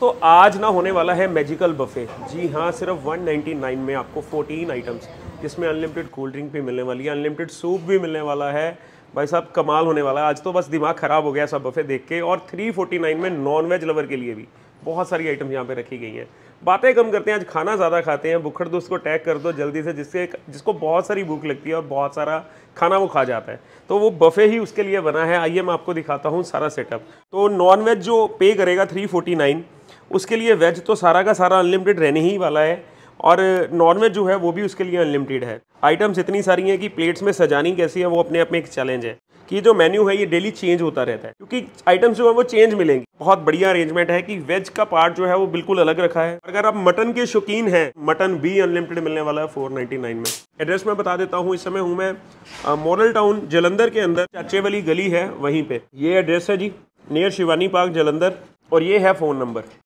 तो आज ना होने वाला है मैजिकल बफे जी हाँ सिर्फ 199 में आपको 14 आइटम्स जिसमें अनलिमिटेड कोल्ड ड्रिंक भी मिलने वाली है अनलिमिटेड सूप भी मिलने वाला है भाई साहब कमाल होने वाला है आज तो बस दिमाग ख़राब हो गया सब बफे देख के और 349 में नॉन वेज लवर के लिए भी बहुत सारी आइटम्स यहाँ पे रखी गई हैं बातें कम करते हैं आज खाना ज़्यादा खाते हैं बुखड़ दोस्त को टैग कर दो जल्दी से जिससे जिसको बहुत सारी भूख लगती है और बहुत सारा खाना वो खा जाता है तो वो बफे ही उसके लिए बना है आइए मैं आपको दिखाता हूँ सारा सेटअप तो नॉन वेज जो पे करेगा थ्री उसके लिए वेज तो सारा का सारा अनलिमिटेड रहने ही वाला है और नॉन वेज जो है वो भी उसके लिए अनलिमिटेड है आइटम्स इतनी सारी हैं कि प्लेट्स में सजानी कैसी है वो अपने आप में एक चैलेंज है कि जो मेन्यू है ये डेली चेंज होता रहता है क्योंकि आइटम्स जो है वो चेंज मिलेंगी बहुत बढ़िया अरेंजमेंट है कि वेज का पार्ट जो है वो बिल्कुल अलग रखा है अगर आप मटन के शौकीन हैं मटन भी अनलिमिटेड मिलने वाला है फोर में एड्रेस मैं बता देता हूँ इस समय हूँ मैं मॉडल टाउन जलंधर के अंदर चाचे वाली गली है वहीं पर ये एड्रेस है जी नियर शिवानी पार्क जलंधर और ये है फ़ोन नंबर